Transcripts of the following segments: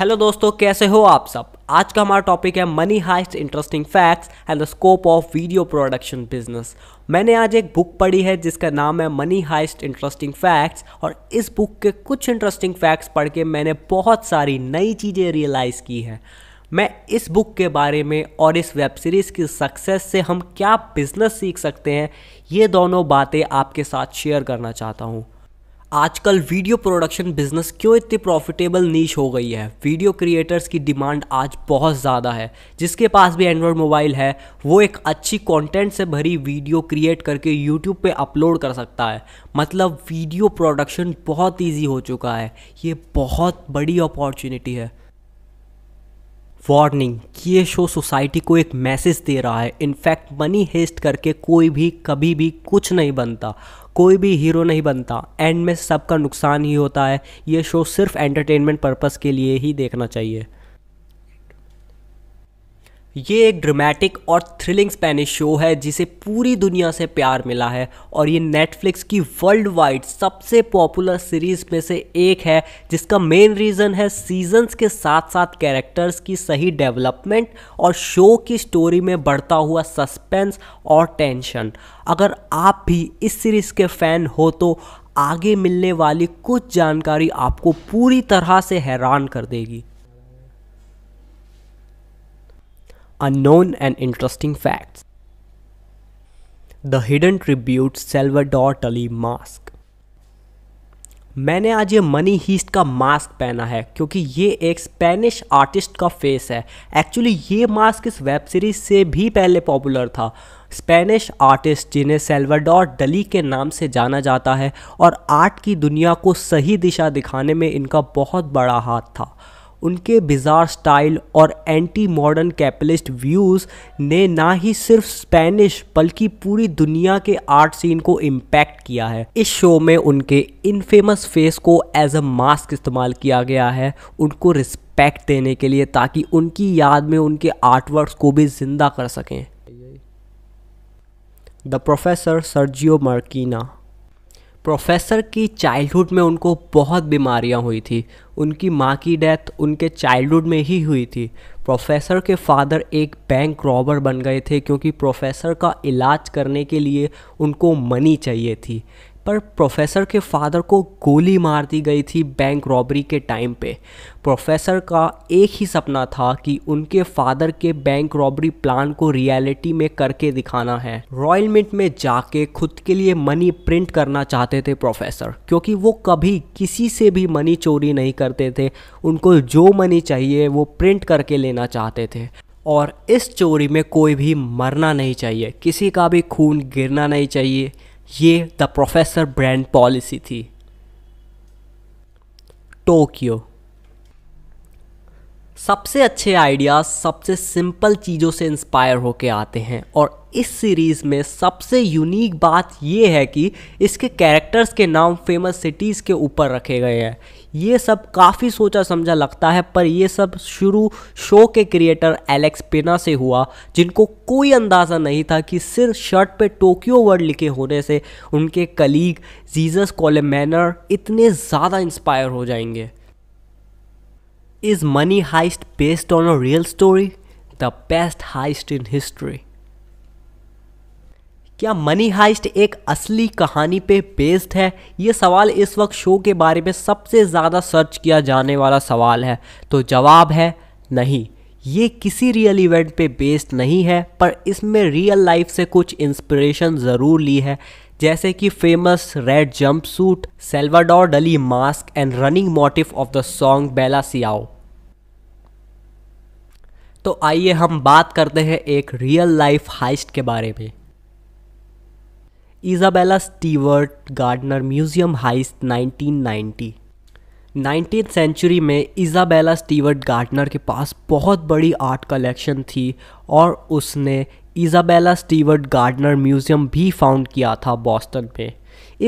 Hello दोस्तों कैसे हो आप सब आज का हमारा टॉपिक है money heist interesting facts and the scope of video production business मैंने आज एक बुक पढ़ी है जिसका नाम है मनी हाइस्ट इंटरेस्टिंग फैक्ट्स और इस बुक के कुछ इंटरेस्टिंग फैक्ट्स पढ़ के मैंने बहुत सारी नई चीज़ें रियलाइज़ की हैं मैं इस बुक के बारे में और इस वेब सीरीज़ की सक्सेस से हम क्या बिज़नेस सीख सकते हैं ये दोनों बातें आपके साथ शेयर करना चाहता हूँ आजकल वीडियो प्रोडक्शन बिजनेस क्यों इतनी प्रॉफिटेबल नीच हो गई है वीडियो क्रिएटर्स की डिमांड आज बहुत ज़्यादा है जिसके पास भी एंड्रॉयड मोबाइल है वो एक अच्छी कंटेंट से भरी वीडियो क्रिएट करके यूट्यूब पे अपलोड कर सकता है मतलब वीडियो प्रोडक्शन बहुत ईजी हो चुका है ये बहुत बड़ी अपॉर्चुनिटी है वार्निंग ये शो सोसाइटी को एक मैसेज दे रहा है इनफैक्ट मनी हेस्ट करके कोई भी कभी भी कुछ नहीं बनता कोई भी हीरो नहीं बनता एंड में सबका नुकसान ही होता है ये शो सिर्फ एंटरटेनमेंट पर्पज़ के लिए ही देखना चाहिए ये एक ड्रामेटिक और थ्रिलिंग स्पेनिश शो है जिसे पूरी दुनिया से प्यार मिला है और ये नेटफ्लिक्स की वर्ल्ड वाइड सबसे पॉपुलर सीरीज में से एक है जिसका मेन रीज़न है सीजन्स के साथ साथ कैरेक्टर्स की सही डेवलपमेंट और शो की स्टोरी में बढ़ता हुआ सस्पेंस और टेंशन अगर आप भी इस सीरीज़ के फ़ैन हो तो आगे मिलने वाली कुछ जानकारी आपको पूरी तरह से हैरान कर देगी unknown and interesting facts. The hidden tribute Salvador Dali mask मैंने आज ये मनी हीस्ट का मास्क पहना है क्योंकि ये एक स्पेनिश आर्टिस्ट का फेस है एक्चुअली ये मास्क इस वेब सीरीज से भी पहले पॉपुलर था स्पेनिश आर्टिस्ट जिन्हें सेल्वाडोर डली के नाम से जाना जाता है और आर्ट की दुनिया को सही दिशा दिखाने में इनका बहुत बड़ा हाथ था उनके बिजार स्टाइल और एंटी मॉडर्न कैपिटलिस्ट व्यूज़ ने ना ही सिर्फ स्पेनिश बल्कि पूरी दुनिया के आर्ट सीन को इम्पैक्ट किया है इस शो में उनके इनफेमस फेस को एज अ मास्क इस्तेमाल किया गया है उनको रिस्पेक्ट देने के लिए ताकि उनकी याद में उनके आर्टवर्क्स को भी ज़िंदा कर सकें the professor Sergio Marquina professor की चाइल्डहुड में उनको बहुत बीमारियां हुई थी उनकी माँ की डेथ उनके चाइल्डहुड में ही हुई थी प्रोफेसर के फादर एक बैंक रॉबर बन गए थे क्योंकि प्रोफेसर का इलाज करने के लिए उनको मनी चाहिए थी पर प्रोफेसर के फादर को गोली मार दी गई थी बैंक रॉबरी के टाइम पे प्रोफेसर का एक ही सपना था कि उनके फादर के बैंक रॉबरी प्लान को रियलिटी में करके दिखाना है रॉयल मिंट में जाके खुद के लिए मनी प्रिंट करना चाहते थे प्रोफेसर क्योंकि वो कभी किसी से भी मनी चोरी नहीं करते थे उनको जो मनी चाहिए वो प्रिंट करके लेना चाहते थे और इस चोरी में कोई भी मरना नहीं चाहिए किसी का भी खून गिरना नहीं चाहिए ये द प्रोफेसर ब्रांड पॉलिसी थी टोक्यो सबसे अच्छे आइडियाज़ सबसे सिंपल चीज़ों से इंस्पायर होके आते हैं और इस सीरीज़ में सबसे यूनिक बात यह है कि इसके कैरेक्टर्स के नाम फेमस सिटीज़ के ऊपर रखे गए हैं ये सब काफ़ी सोचा समझा लगता है पर यह सब शुरू शो के क्रिएटर एलेक्स पेना से हुआ जिनको कोई अंदाज़ा नहीं था कि सिर्फ शर्ट पे टोक्यो वर्ड लिखे होने से उनके कलीग जीजस कॉलेमैनर इतने ज़्यादा इंस्पायर हो जाएंगे is money heist based on a real story the best heist in history क्या मनी हाइस्ट एक असली कहानी पे बेस्ड है ये सवाल इस वक्त शो के बारे में सबसे ज़्यादा सर्च किया जाने वाला सवाल है तो जवाब है नहीं ये किसी रियल इवेंट पे बेस्ड नहीं है पर इसमें रियल लाइफ से कुछ इंस्पिरेशन ज़रूर ली है जैसे कि famous red jumpsuit Salvador Dali mask and running motive of the song Bella Ciao तो आइए हम बात करते हैं एक रियल लाइफ हाइस्ट के बारे में Isabella Stewart Gardner museum heist 1990 nineteen century में इजाबेला स्टीवर्ट गार्डनर के पास बहुत बड़ी आर्ट कलेक्शन थी और उसने इजाबेला स्टीवर्ट गार्डनर म्यूज़ियम भी फाउंड किया था बॉस्टन में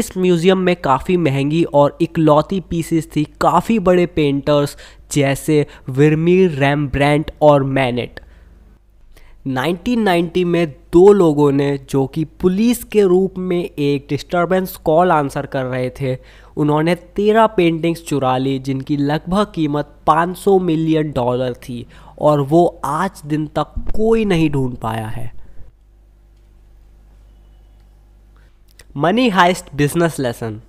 इस म्यूज़ियम में काफ़ी महंगी और इकलौती पीसेस थी काफ़ी बड़े पेंटर्स जैसे विरमीर रैम्ब्रैंट और मैनेट 1990 में दो लोगों ने जो कि पुलिस के रूप में एक डिस्टरबेंस कॉल आंसर कर रहे थे उन्होंने तेरह पेंटिंग्स चुरा ली जिनकी लगभग कीमत 500 मिलियन डॉलर थी और वो आज दिन तक कोई नहीं ढूंढ पाया है money heist business lesson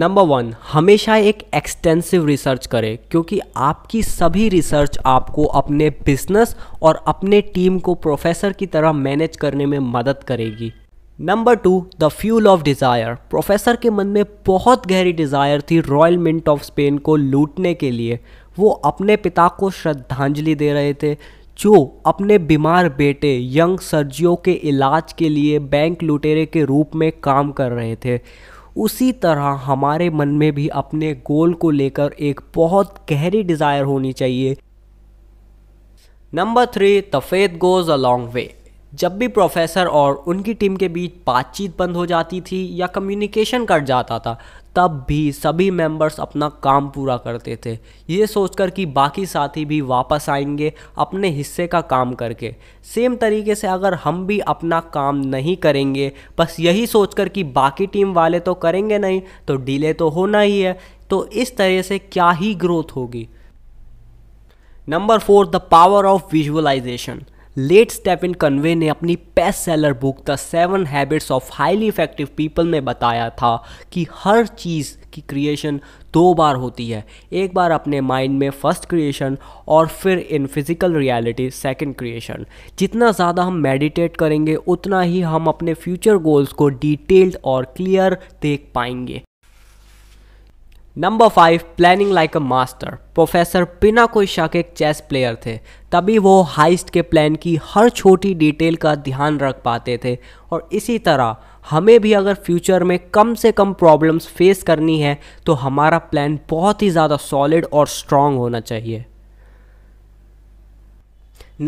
number one हमेशा एक एक्सटेंसिव रिसर्च करें क्योंकि आपकी सभी रिसर्च आपको अपने बिजनेस और अपने टीम को प्रोफेसर की तरह मैनेज करने में मदद करेगी number two the fuel of desire professor के मन में बहुत गहरी डिज़ायर थी रॉयल मिंट ऑफ स्पेन को लूटने के लिए वो अपने पिता को श्रद्धांजलि दे रहे थे जो अपने बीमार बेटे यंग सर्जियो के इलाज के लिए बैंक लुटेरे के रूप में काम कर रहे थे उसी तरह हमारे मन में भी अपने गोल को लेकर एक बहुत गहरी डिज़ायर होनी चाहिए number three the faith goes a long way जब भी प्रोफेसर और उनकी टीम के बीच बातचीत बंद हो जाती थी या कम्युनिकेशन कट जाता था तब भी सभी मेंबर्स अपना काम पूरा करते थे ये सोचकर कि बाकी साथी भी वापस आएंगे अपने हिस्से का काम करके सेम तरीके से अगर हम भी अपना काम नहीं करेंगे बस यही सोचकर कि बाकी टीम वाले तो करेंगे नहीं तो डिले तो होना ही है तो इस तरह से क्या ही ग्रोथ होगी number four the power of visualisation late Stephen Covey ने अपनी best seller book the seven habits of highly effective people में बताया था कि हर चीज़ की क्रिएशन दो बार होती है एक बार अपने माइंड में फर्स्ट क्रिएशन और फिर in physical reality second creation जितना ज़्यादा हम मेडिटेट करेंगे उतना ही हम अपने फ्यूचर गोल्स को डिटेल्ड और क्लियर देख पाएंगे number five planning like a master professor बिना कोई शक एक चेस प्लेयर थे तभी वो हाइस्ट के प्लान की हर छोटी डिटेल का ध्यान रख पाते थे और इसी तरह हमें भी अगर फ्यूचर में कम से कम प्रॉब्लम्स फेस करनी है तो हमारा प्लान बहुत ही ज़्यादा सॉलिड और स्ट्रॉन्ग होना चाहिए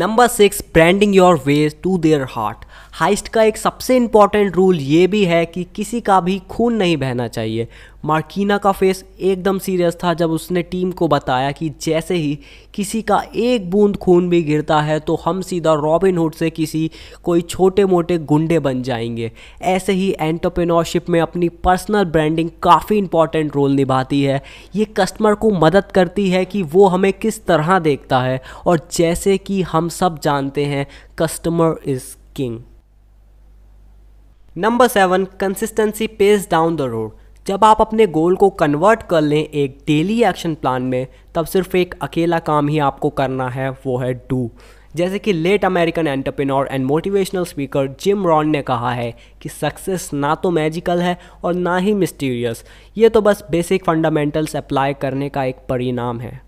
number six branding your way to their heart heist का एक सबसे इम्पॉर्टेंट रूल ये भी है कि किसी का भी खून नहीं बहना चाहिए मार्किना का फेस एकदम सीरियस था जब उसने टीम को बताया कि जैसे ही किसी का एक बूंद खून भी गिरता है तो हम सीधा रॉबिन हुड से किसी कोई छोटे मोटे गुंडे बन जाएंगे ऐसे ही एंटरप्रेन्योरशिप में अपनी पर्सनल ब्रांडिंग काफ़ी इंपॉर्टेंट रोल निभाती है ये कस्टमर को मदद करती है कि वो हमें किस तरह देखता है और जैसे कि हम सब जानते हैं customer is king number seven consistency pays down the road जब आप अपने गोल को कन्वर्ट कर लें एक डेली एक्शन प्लान में तब सिर्फ एक अकेला काम ही आपको करना है वो है डू जैसे कि late American entrepreneur and motivational speaker Jim Rohn ने कहा है कि सक्सेस ना तो मैजिकल है और ना ही मिस्टीरियस ये तो बस बेसिक फंडामेंटल्स अप्लाई करने का एक परिणाम है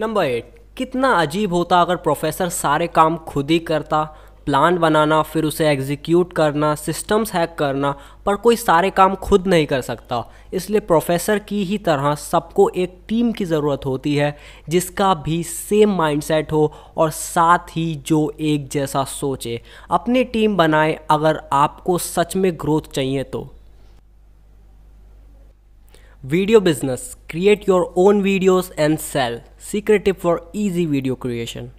नंबर एट कितना अजीब होता अगर प्रोफेसर सारे काम खुद ही करता प्लान बनाना फिर उसे एग्जीक्यूट करना सिस्टम्स हैक करना पर कोई सारे काम खुद नहीं कर सकता इसलिए प्रोफेसर की ही तरह सबको एक टीम की ज़रूरत होती है जिसका भी सेम माइंडसेट हो और साथ ही जो एक जैसा सोचे अपनी टीम बनाए अगर आपको सच में ग्रोथ चाहिए तो video business create your own videos and sell secretive for easy video creation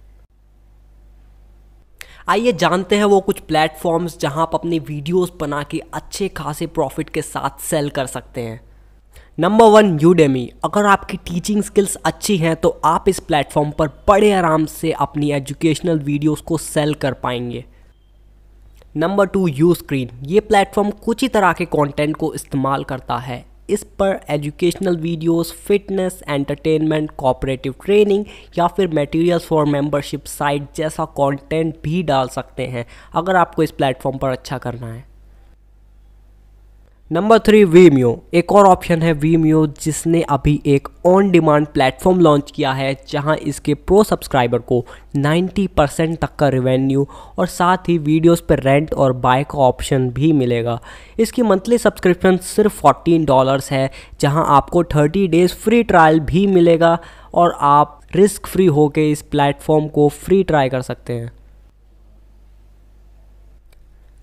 आइए जानते हैं वो कुछ प्लेटफॉर्म्स जहां आप अपनी वीडियोस बना के अच्छे खासे प्रॉफिट के साथ सेल कर सकते हैं नंबर वन यूडेमी अगर आपकी टीचिंग स्किल्स अच्छी हैं तो आप इस प्लेटफॉर्म पर बड़े आराम से अपनी एजुकेशनल वीडियोस को सेल कर पाएंगे नंबर टू यू स्क्रीन ये प्लेटफॉर्म कुछ ही तरह के कंटेंट को इस्तेमाल करता है इस पर educational videos, fitness entertainment cooperative training या फिर मटेरियल्स फॉर मेंबरशिप साइट जैसा कंटेंट भी डाल सकते हैं अगर आपको इस प्लेटफॉर्म पर अच्छा करना है नंबर थ्री वीमियो एक और ऑप्शन है वीमियो जिसने अभी एक ऑन डिमांड प्लेटफॉर्म लॉन्च किया है जहां इसके प्रो सब्सक्राइबर को 90 परसेंट तक का रिवेन्यू और साथ ही वीडियोस पर रेंट और बाय का ऑप्शन भी मिलेगा इसकी मंथली सब्सक्रिप्शन सिर्फ 14 डॉलर्स है जहां आपको 30 डेज फ्री ट्रायल भी मिलेगा और आप रिस्क फ्री होकर इस प्लेटफॉर्म को फ्री ट्राई कर सकते हैं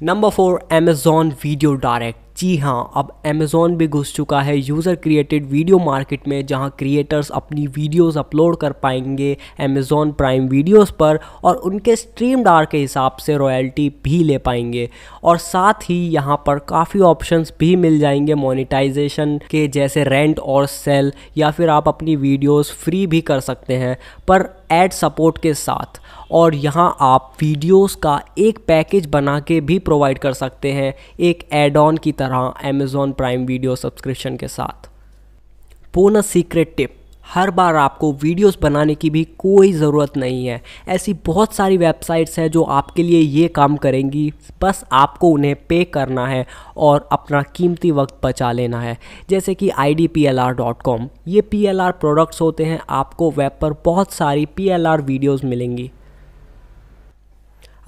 number four Amazon video direct जी हाँ अब अमेज़ोन भी घुस चुका है यूज़र क्रिएटेड वीडियो मार्केट में जहाँ क्रिएटर्स अपनी वीडियोस अपलोड कर पाएंगे अमेज़ोन प्राइम वीडियोस पर और उनके स्ट्रीम डार के हिसाब से रॉयल्टी भी ले पाएंगे और साथ ही यहाँ पर काफ़ी ऑप्शंस भी मिल जाएंगे मोनेटाइजेशन के जैसे रेंट और सेल या फिर आप अपनी वीडियोस फ्री भी कर सकते हैं पर एड सपोर्ट के साथ और यहाँ आप वीडियोस का एक पैकेज बना के भी प्रोवाइड कर सकते हैं एक एड ऑन की तरह अमेज़ॉन प्राइम वीडियो सब्सक्रिप्शन के साथ पूर्ण सीक्रेट टिप हर बार आपको वीडियोस बनाने की भी कोई ज़रूरत नहीं है ऐसी बहुत सारी वेबसाइट्स हैं जो आपके लिए ये काम करेंगी बस आपको उन्हें पे करना है और अपना कीमती वक्त बचा लेना है जैसे कि आई ये पी प्रोडक्ट्स होते हैं आपको वेब पर बहुत सारी पी वीडियोस मिलेंगी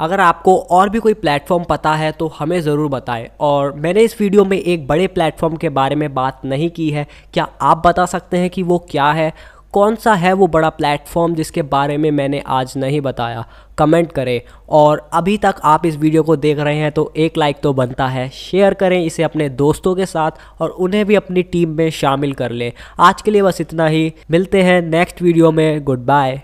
अगर आपको और भी कोई प्लेटफॉर्म पता है तो हमें ज़रूर बताएं और मैंने इस वीडियो में एक बड़े प्लेटफॉर्म के बारे में बात नहीं की है क्या आप बता सकते हैं कि वो क्या है कौन सा है वो बड़ा प्लेटफॉर्म जिसके बारे में मैंने आज नहीं बताया कमेंट करें और अभी तक आप इस वीडियो को देख रहे हैं तो एक लाइक तो बनता है शेयर करें इसे अपने दोस्तों के साथ और उन्हें भी अपनी टीम में शामिल कर लें आज के लिए बस इतना ही मिलते हैं नेक्स्ट वीडियो में गुड बाय